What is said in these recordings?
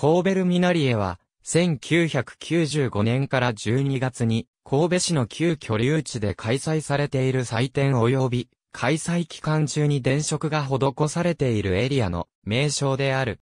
コーベルミナリエは、1995年から12月に、神戸市の旧居留地で開催されている祭典及び、開催期間中に電飾が施されているエリアの名称である。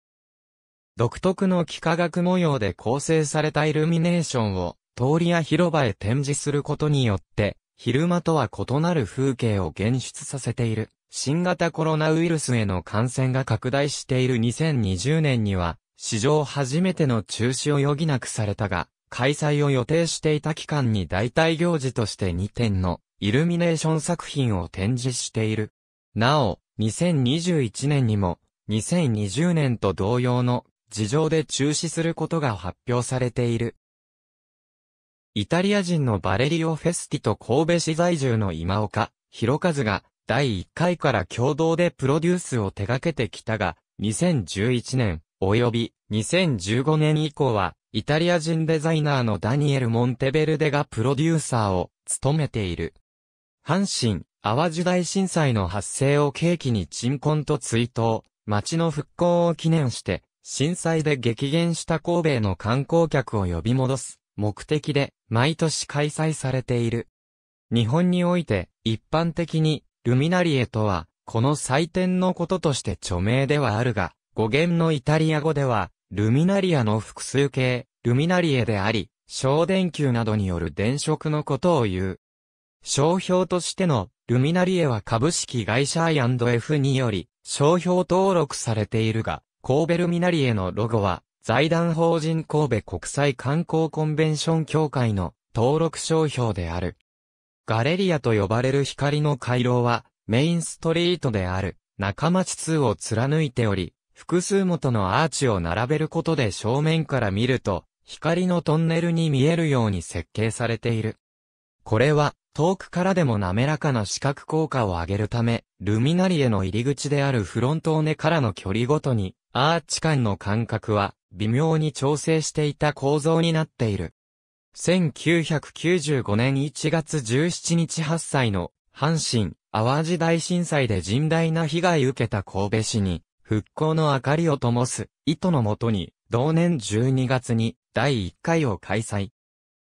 独特の幾何学模様で構成されたイルミネーションを通りや広場へ展示することによって、昼間とは異なる風景を現出させている。新型コロナウイルスへの感染が拡大している2020年には、史上初めての中止を余儀なくされたが、開催を予定していた期間に代替行事として2点のイルミネーション作品を展示している。なお、2021年にも、2020年と同様の事情で中止することが発表されている。イタリア人のバレリオ・フェスティと神戸市在住の今岡、広和が第1回から共同でプロデュースを手掛けてきたが、2011年、及び2015年以降は、イタリア人デザイナーのダニエル・モンテベルデがプロデューサーを務めている。阪神、淡路大震災の発生を契機に鎮魂と追悼、町の復興を記念して、震災で激減した神戸の観光客を呼び戻す目的で毎年開催されている。日本において一般的にルミナリエとはこの祭典のこととして著名ではあるが、語源のイタリア語では、ルミナリアの複数形、ルミナリエであり、小電球などによる電飾のことを言う。商標としてのルミナリエは株式会社 I&F により商標登録されているが、神戸ルミナリエのロゴは財団法人神戸国際観光コンベンション協会の登録商標である。ガレリアと呼ばれる光の回廊はメインストリートである中町通を貫いており、複数元のアーチを並べることで正面から見ると、光のトンネルに見えるように設計されている。これは、遠くからでも滑らかな視覚効果を上げるため、ルミナリエの入り口であるフロント尾根からの距離ごとに、アーチ間の間隔は、微妙に調整していた構造になっている。1995年1月17日8歳の、阪神、淡路大震災で甚大な被害受けた神戸市に、復興の明かりを灯す、意図のもとに、同年12月に第1回を開催。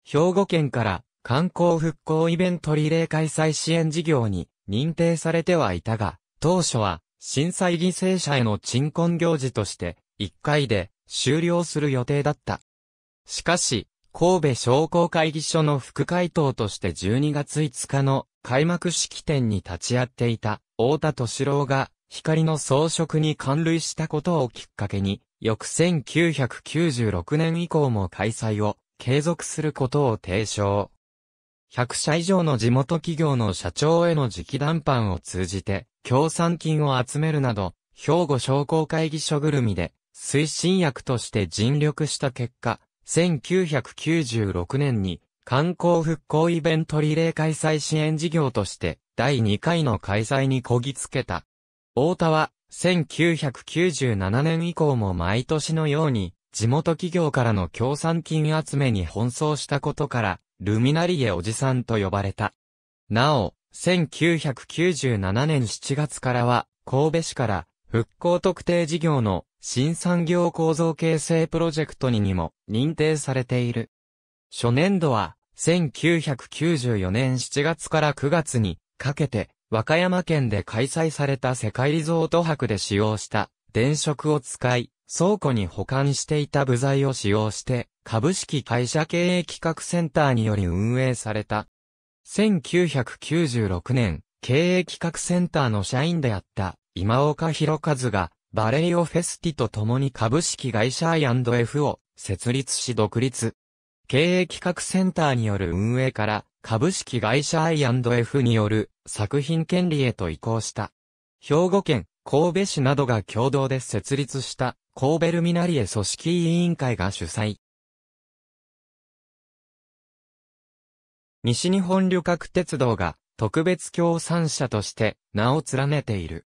兵庫県から観光復興イベントリレー開催支援事業に認定されてはいたが、当初は震災犠牲者への鎮魂行事として1回で終了する予定だった。しかし、神戸商工会議所の副会頭として12月5日の開幕式典に立ち会っていた、大田敏郎が光の装飾に関類したことをきっかけに、翌1996年以降も開催を継続することを提唱。100社以上の地元企業の社長への直談判を通じて、協賛金を集めるなど、兵庫商工会議所ぐるみで、推進役として尽力した結果、1996年に、観光復興イベントリレー開催支援事業として、第2回の開催にこぎつけた。太田は、1997年以降も毎年のように、地元企業からの協賛金集めに奔走したことから、ルミナリエおじさんと呼ばれた。なお、1997年7月からは、神戸市から、復興特定事業の新産業構造形成プロジェクトににも認定されている。初年度は、1994年7月から9月にかけて、和歌山県で開催された世界リゾート博で使用した電飾を使い、倉庫に保管していた部材を使用して、株式会社経営企画センターにより運営された。1996年、経営企画センターの社員であった今岡博和がバレリオフェスティと共に株式会社 I&F を設立し独立。経営企画センターによる運営から株式会社 I&F による作品権利へと移行した。兵庫県、神戸市などが共同で設立した神戸ルミナリエ組織委員会が主催。西日本旅客鉄道が特別協賛者として名を連ねている。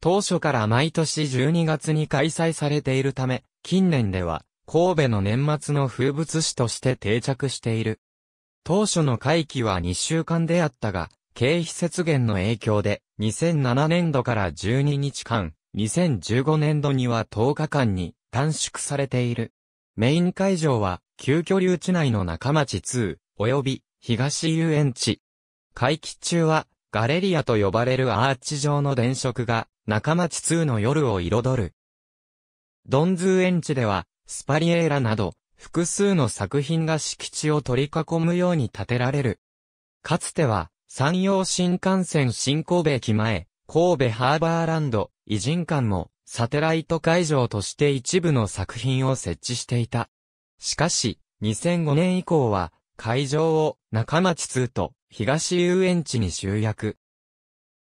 当初から毎年12月に開催されているため、近年では神戸の年末の風物詩として定着している。当初の会期は2週間であったが、経費節減の影響で、2007年度から12日間、2015年度には10日間に短縮されている。メイン会場は、旧居留地内の中町2、及び東遊園地。会期中は、ガレリアと呼ばれるアーチ状の電飾が、中町2の夜を彩る。ドンズー園地では、スパリエーラなど、複数の作品が敷地を取り囲むように建てられる。かつては、山陽新幹線新神戸駅前、神戸ハーバーランド、偉人館も、サテライト会場として一部の作品を設置していた。しかし、2005年以降は、会場を中町通と東遊園地に集約。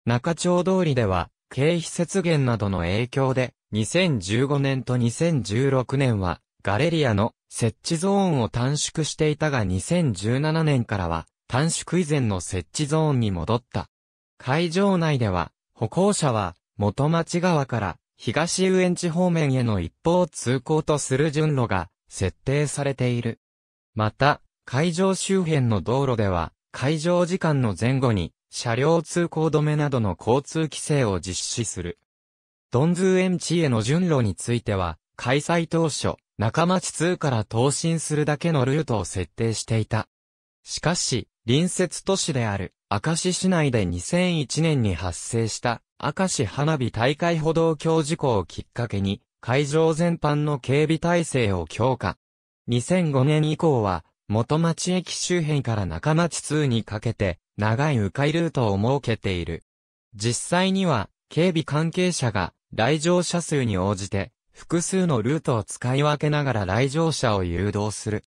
中町通りでは、経費節減などの影響で、2015年と2016年は、ガレリアの設置ゾーンを短縮していたが2017年からは、短縮以前の設置ゾーンに戻った。会場内では、歩行者は、元町側から東遊園地方面への一方通行とする順路が設定されている。また、会場周辺の道路では、会場時間の前後に車両通行止めなどの交通規制を実施する。ドンズ園地への順路については、開催当初、中町通から投進するだけのルートを設定していた。しかし、隣接都市である明石市内で2001年に発生した明石花火大会歩道橋事故をきっかけに会場全般の警備体制を強化。2005年以降は元町駅周辺から中町通にかけて長い迂回ルートを設けている。実際には警備関係者が来場者数に応じて複数のルートを使い分けながら来場者を誘導する。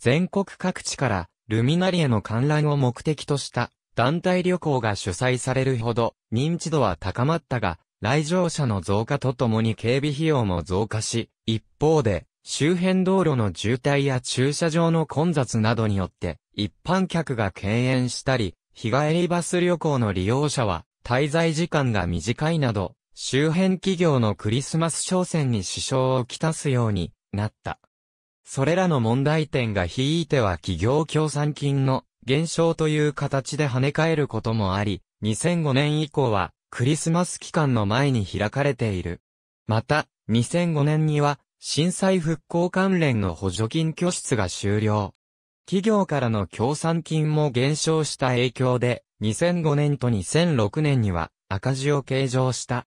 全国各地からルミナリエの観覧を目的とした団体旅行が主催されるほど認知度は高まったが、来場者の増加とともに警備費用も増加し、一方で周辺道路の渋滞や駐車場の混雑などによって一般客が敬遠したり、日帰りバス旅行の利用者は滞在時間が短いなど、周辺企業のクリスマス商戦に支障をきたすようになった。それらの問題点がひいては企業協賛金の減少という形で跳ね返ることもあり、2005年以降はクリスマス期間の前に開かれている。また、2005年には震災復興関連の補助金拠出が終了。企業からの協賛金も減少した影響で、2005年と2006年には赤字を計上した。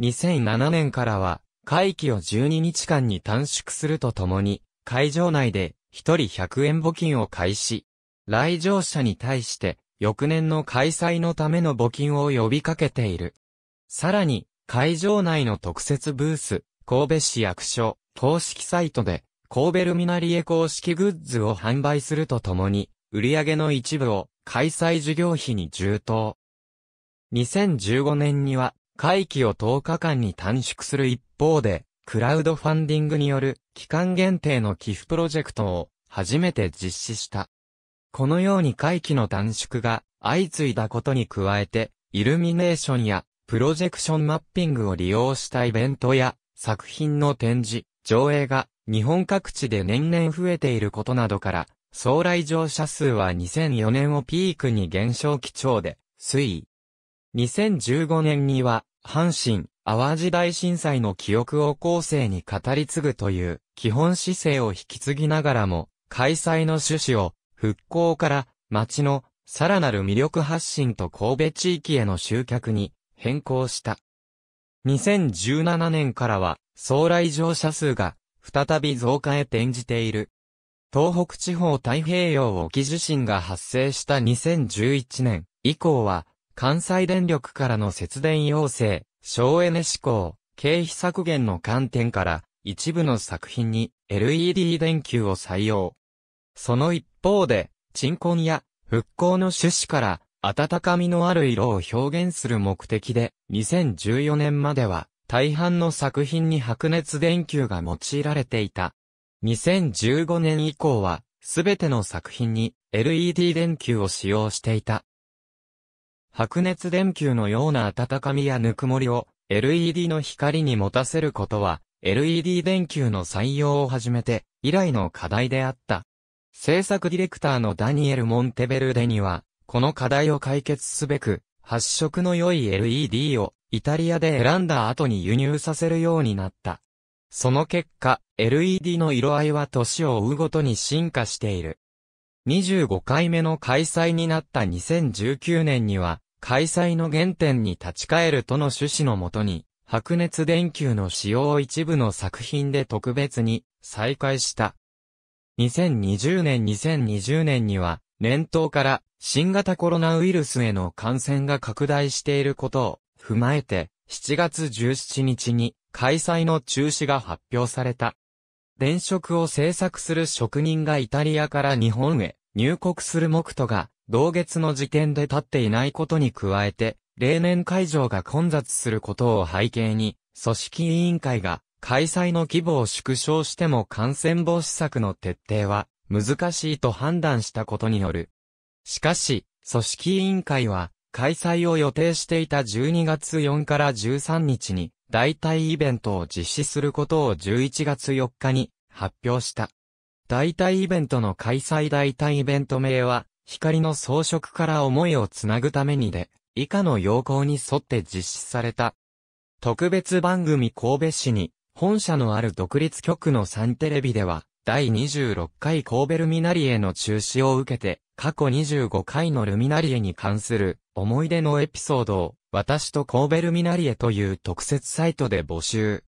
2007年からは、会期を12日間に短縮するとともに、会場内で一人100円募金を開始。来場者に対して、翌年の開催のための募金を呼びかけている。さらに、会場内の特設ブース、神戸市役所、公式サイトで、神戸ルミナリエ公式グッズを販売するとともに、売上の一部を開催事業費に充当。2015年には、会期を10日間に短縮する一方で、クラウドファンディングによる期間限定の寄付プロジェクトを初めて実施した。このように会期の短縮が相次いだことに加えて、イルミネーションやプロジェクションマッピングを利用したイベントや作品の展示、上映が日本各地で年々増えていることなどから、総来場者数は2004年をピークに減少基調で推移。2015年には、阪神、淡路大震災の記憶を後世に語り継ぐという基本姿勢を引き継ぎながらも、開催の趣旨を復興から町のさらなる魅力発信と神戸地域への集客に変更した。2017年からは、総来乗者数が再び増加へ転じている。東北地方太平洋沖地震が発生した2011年以降は、関西電力からの節電要請、省エネ志向、経費削減の観点から、一部の作品に LED 電球を採用。その一方で、鎮魂や復興の趣旨から温かみのある色を表現する目的で、2014年までは大半の作品に白熱電球が用いられていた。2015年以降は、すべての作品に LED 電球を使用していた。白熱電球のような温かみやぬくもりを LED の光に持たせることは LED 電球の採用を始めて以来の課題であった。制作ディレクターのダニエル・モンテベルデには、この課題を解決すべく、発色の良い LED をイタリアで選んだ後に輸入させるようになった。その結果、LED の色合いは年を追うごとに進化している。25回目の開催になった2019年には、開催の原点に立ち返るとの趣旨のもとに、白熱電球の使用を一部の作品で特別に再開した。2020年2020年には、年頭から新型コロナウイルスへの感染が拡大していることを踏まえて、7月17日に開催の中止が発表された。電飾を制作する職人がイタリアから日本へ入国する目途が同月の時点で立っていないことに加えて、例年会場が混雑することを背景に、組織委員会が開催の規模を縮小しても感染防止策の徹底は難しいと判断したことによる。しかし、組織委員会は開催を予定していた12月4から13日に代替イベントを実施することを11月4日に発表した。代替イベントの開催代替イベント名は光の装飾から思いをつなぐためにで、以下の要項に沿って実施された。特別番組神戸市に、本社のある独立局のサンテレビでは、第26回神戸ルミナリエの中止を受けて、過去25回のルミナリエに関する思い出のエピソードを、私と神戸ルミナリエという特設サイトで募集。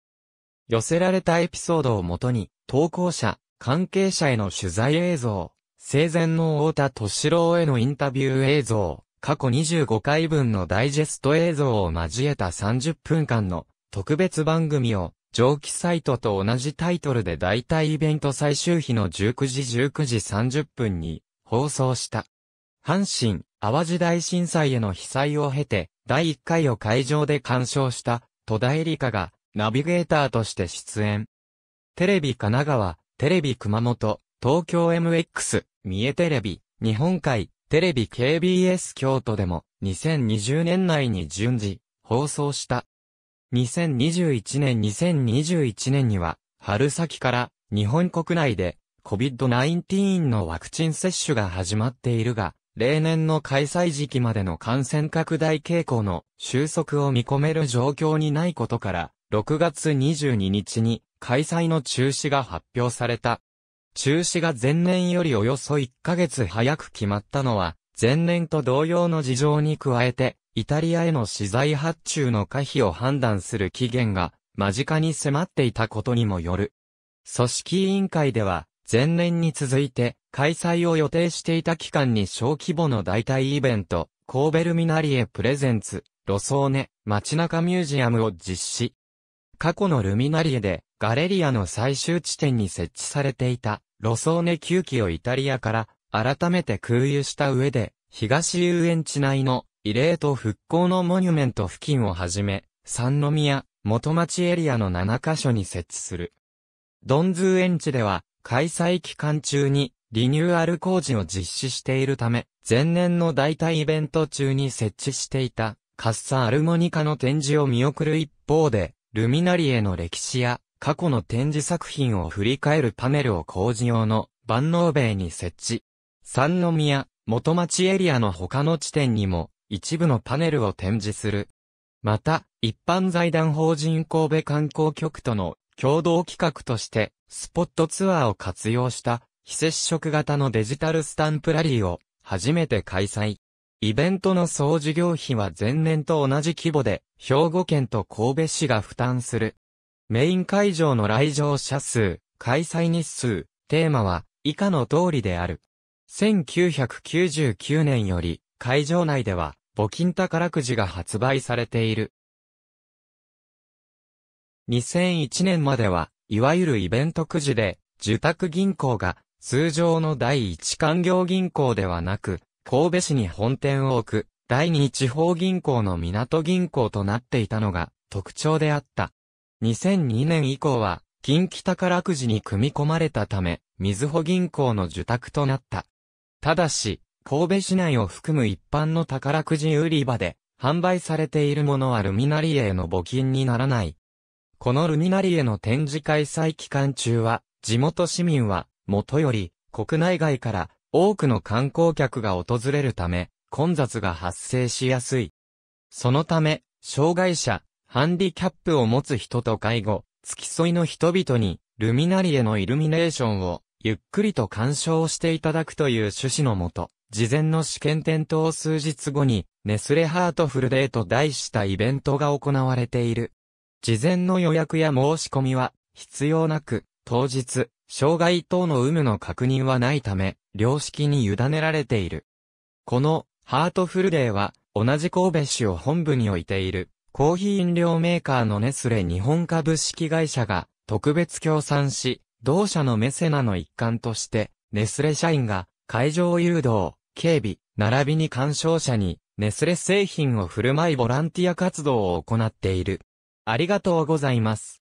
寄せられたエピソードをもとに、投稿者、関係者への取材映像、生前の太田敏郎へのインタビュー映像、過去25回分のダイジェスト映像を交えた30分間の特別番組を上記サイトと同じタイトルで大体イベント最終日の19時19時30分に放送した。阪神、淡路大震災への被災を経て、第1回を会場で鑑賞した戸田恵梨香がナビゲーターとして出演。テレビ神奈川、テレビ熊本、東京 MX、三重テレビ、日本海、テレビ KBS 京都でも2020年内に順次放送した。2021年2021年には春先から日本国内で COVID-19 のワクチン接種が始まっているが、例年の開催時期までの感染拡大傾向の収束を見込める状況にないことから、6月22日に開催の中止が発表された。中止が前年よりおよそ1ヶ月早く決まったのは、前年と同様の事情に加えて、イタリアへの資材発注の可否を判断する期限が間近に迫っていたことにもよる。組織委員会では、前年に続いて、開催を予定していた期間に小規模の代替イベント、コーベルミナリエプレゼンツ、ロソーネ、街中ミュージアムを実施。過去のルミナリエで、ガレリアの最終地点に設置されていた、ロソーネ9機をイタリアから改めて空輸した上で、東遊園地内の慰霊と復興のモニュメント付近をはじめ、三宮、元町エリアの7カ所に設置する。ドンズー園地では、開催期間中にリニューアル工事を実施しているため、前年の代替イベント中に設置していたカッサ・アルモニカの展示を見送る一方で、ルミナリエの歴史や過去の展示作品を振り返るパネルを工事用の万能米に設置。三宮、元町エリアの他の地点にも、一部のパネルを展示する。また、一般財団法人神戸観光局との共同企画として、スポットツアーを活用した非接触型のデジタルスタンプラリーを初めて開催。イベントの総事業費は前年と同じ規模で、兵庫県と神戸市が負担する。メイン会場の来場者数、開催日数、テーマは以下の通りである。1999年より会場内では募金宝くじが発売されている。2001年までは、いわゆるイベントくじで、受託銀行が通常の第一官業銀行ではなく、神戸市に本店を置く、第二地方銀行の港銀行となっていたのが特徴であった。2002年以降は、近畿宝くじに組み込まれたため、みずほ銀行の受託となった。ただし、神戸市内を含む一般の宝くじ売り場で、販売されているものはルミナリエの募金にならない。このルミナリエの展示開催期間中は、地元市民は、もとより、国内外から多くの観光客が訪れるため、混雑が発生しやすい。そのため、障害者、ハンディキャップを持つ人と介護、付き添いの人々に、ルミナリエのイルミネーションを、ゆっくりと鑑賞していただくという趣旨のもと、事前の試験点灯数日後に、ネスレハートフルデーと題したイベントが行われている。事前の予約や申し込みは、必要なく、当日、障害等の有無の確認はないため、良識に委ねられている。この、ハートフルデーは、同じ神戸市を本部に置いている、コーヒー飲料メーカーのネスレ日本株式会社が特別協賛し、同社のメセナの一環として、ネスレ社員が会場誘導、警備、並びに鑑賞者にネスレ製品を振る舞いボランティア活動を行っている。ありがとうございます。